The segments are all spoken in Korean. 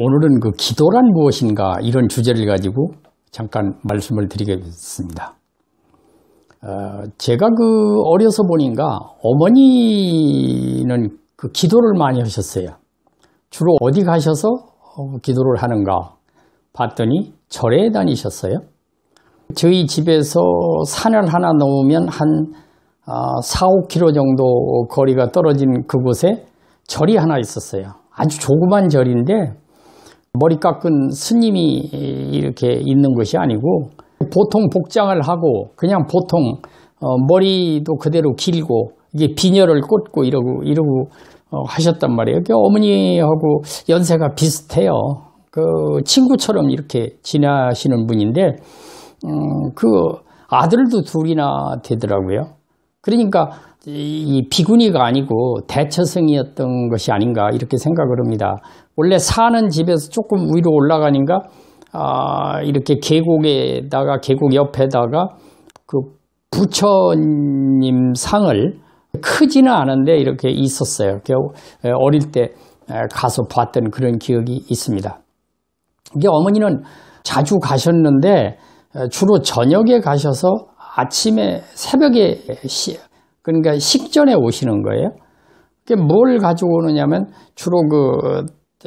오늘은 그 기도란 무엇인가 이런 주제를 가지고 잠깐 말씀을 드리겠습니다. 어, 제가 그 어려서 보니까 어머니는 그 기도를 많이 하셨어요. 주로 어디 가셔서 어, 기도를 하는가 봤더니 절에 다니셨어요. 저희 집에서 산을 하나 놓으면 한 4, 아, 5km 정도 거리가 떨어진 그곳에 절이 하나 있었어요. 아주 조그만 절인데 머리 깎은 스님이 이렇게 있는 것이 아니고 보통 복장을 하고 그냥 보통 어, 머리도 그대로 길고 이게 비녀를 꽂고 이러고 이러고 어, 하셨단 말이에요. 그 어머니하고 연세가 비슷해요. 그 친구처럼 이렇게 지나시는 분인데 음, 그 아들도 둘이나 되더라고요. 그러니까 이 비구니가 아니고 대처성이었던 것이 아닌가 이렇게 생각을 합니다. 원래 사는 집에서 조금 위로 올라가니까 아, 이렇게 계곡에다가 계곡 옆에다가 그 부처님 상을 크지는 않은데 이렇게 있었어요. 겨우 어릴 때 가서 봤던 그런 기억이 있습니다. 이게 어머니는 자주 가셨는데 주로 저녁에 가셔서 아침에 새벽에 그러니까 식전에 오시는 거예요. 그 뭘 가지고 오느냐면 주로 그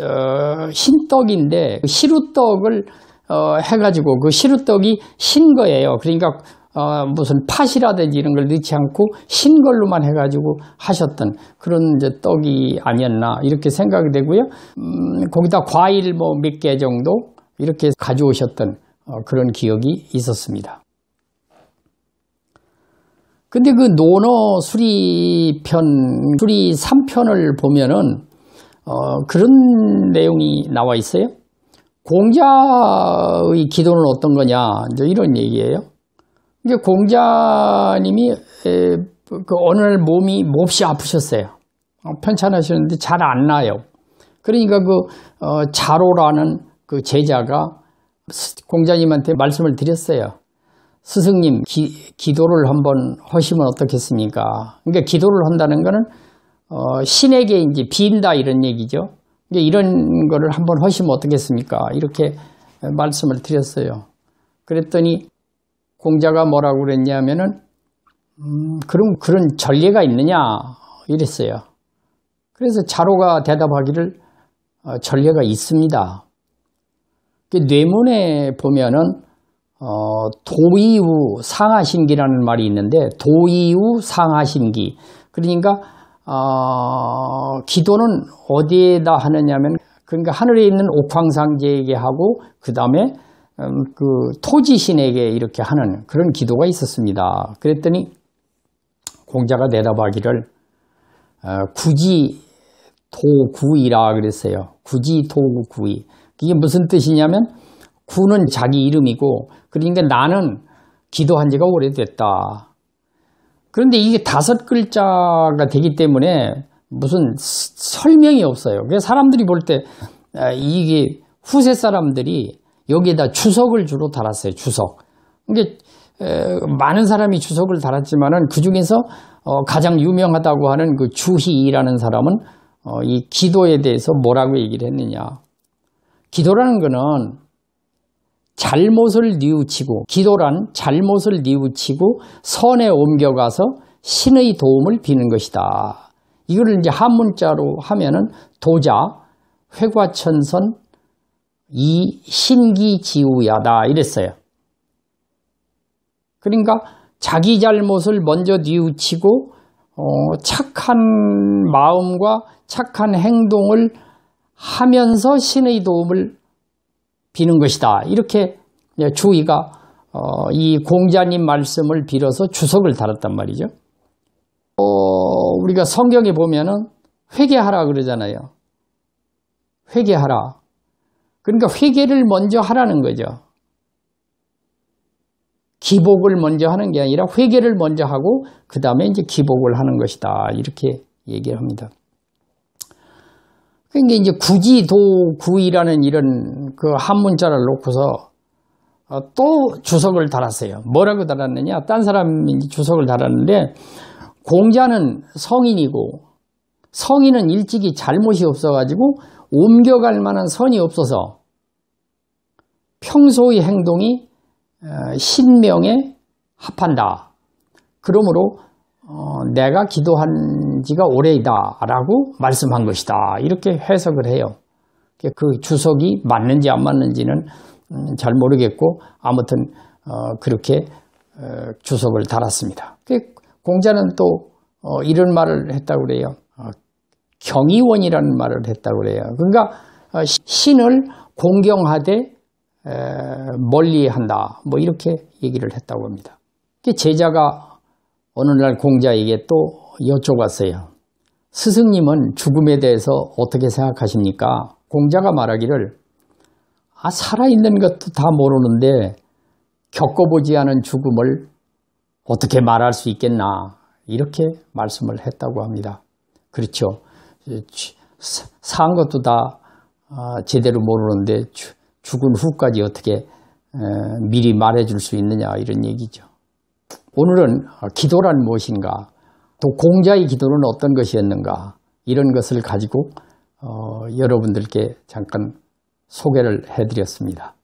어, 흰떡인데 그 시루떡을 어, 해가지고 그 시루떡이 신 거예요. 그러니까 어, 무슨 팥이라든지 이런 걸 넣지 않고 신 걸로만 해가지고 하셨던 그런 이제 떡이 아니었나 이렇게 생각이 되고요. 음, 거기다 과일 뭐 몇 개 정도 이렇게 가져오셨던 어, 그런 기억이 있었습니다. 근데 그 논어 수리편, 수리 3편을 보면은, 어, 그런 내용이 나와 있어요. 공자의 기도는 어떤 거냐, 이제 이런 얘기예요. 이게 공자님이, 에, 그 어느 날 몸이 몹시 아프셨어요. 어, 편찮으셨는데 잘 안 나요. 그러니까 그, 어, 자로라는 그 제자가 공자님한테 말씀을 드렸어요. 스승님 기, 도를 한번 하시면 어떻겠습니까? 그러니까 기도를 한다는 거는 어, 신에게 이제 빈다 이런 얘기죠. 그러 이런 거를 한번 하시면 어떻겠습니까? 이렇게 말씀을 드렸어요. 그랬더니 공자가 뭐라고 그랬냐면은 음, 그럼 그런 전례가 있느냐 이랬어요. 그래서 자로가 대답하기를 어, 전례가 있습니다. 그 뇌문에 보면은 어, 도이우 상하심기라는 말이 있는데 도이우 상하심기 그러니까 어, 기도는 어디에다 하느냐면 그러니까 하늘에 있는 옥황상제에게 하고 그 다음에 음, 그 토지신에게 이렇게 하는 그런 기도가 있었습니다. 그랬더니 공자가 대답하기를 어, 굳이 도구이라 그랬어요. 굳이 도구이 이게 무슨 뜻이냐면 후는 자기 이름이고 그러니까 나는 기도한 지가 오래됐다. 그런데 이게 다섯 글자가 되기 때문에 무슨 설명이 없어요. 그래서 사람들이 볼때 아, 이게 후세 사람들이 여기에다 주석을 주로 달았어요. 주석. 그러니까 많은 사람이 주석을 달았지만그 중에서 어, 가장 유명하다고 하는 그 주희라는 사람은 어, 이 기도에 대해서 뭐라고 얘기를 했느냐. 기도라는 거는 잘못을 뉘우치고 기도란 잘못을 뉘우치고 선에 옮겨가서 신의 도움을 비는 것이다. 이거를 이제 한 문자로 하면은 도자 회과천선 이 신기지우야다 이랬어요. 그러니까 자기 잘못을 먼저 뉘우치고 어, 착한 마음과 착한 행동을 하면서 신의 도움을 비는 것이다. 이렇게 주기가 어, 이 공자님 말씀을 빌어서 주석을 달았단 말이죠. 어, 우리가 성경에 보면은 회개하라 그러잖아요. 회개하라. 그러니까 회개를 먼저 하라는 거죠. 기복을 먼저 하는 게 아니라 회개를 먼저 하고 그 다음에 이제 기복을 하는 것이다 이렇게 얘기를 합니다. 그러니까 이제 구지도구이라는 이런 그 한문자를 놓고서 어, 또 주석을 달았어요. 뭐라고 달았느냐? 딴 사람이 주석을 달았는데 공자는 성인이고 성인은 일찍이 잘못이 없어가지고 옮겨갈 만한 선이 없어서 평소의 행동이 어, 신명에 합한다. 그러므로 어, 내가 기도한 지가 오래이다라고 말씀한 것이다. 이렇게 해석을 해요. 그 주석이 맞는지 안 맞는지는 음, 잘 모르겠고 아무튼 어, 그렇게 어, 주석을 달았습니다. 그 공자는 또 어, 이런 말을 했다고 그래요. 어, 경의원이라는 말을 했다고 그래요. 그러니까 어, 신을 공경하되 에, 멀리한다. 뭐 이렇게 얘기를 했다고 합니다. 그 제자가 어느 날 공자에게 또 여쭤봤어요. 스승님은 죽음에 대해서 어떻게 생각하십니까? 공자가 말하기를 아 살아있는 것도 다 모르는데 겪어보지 않은 죽음을 어떻게 말할 수 있겠나 이렇게 말씀을 했다고 합니다. 그렇죠. 산 예, 것도 다 아, 제대로 모르는데 죽은 후까지 어떻게 미리 말해줄 수 있느냐 이런 얘기죠. 오늘은 어, 기도란 무엇인가 또 공자의 기도는 어떤 것이었는가 이런 것을 가지고 어, 여러분들께 잠깐 소개를 해드렸습니다.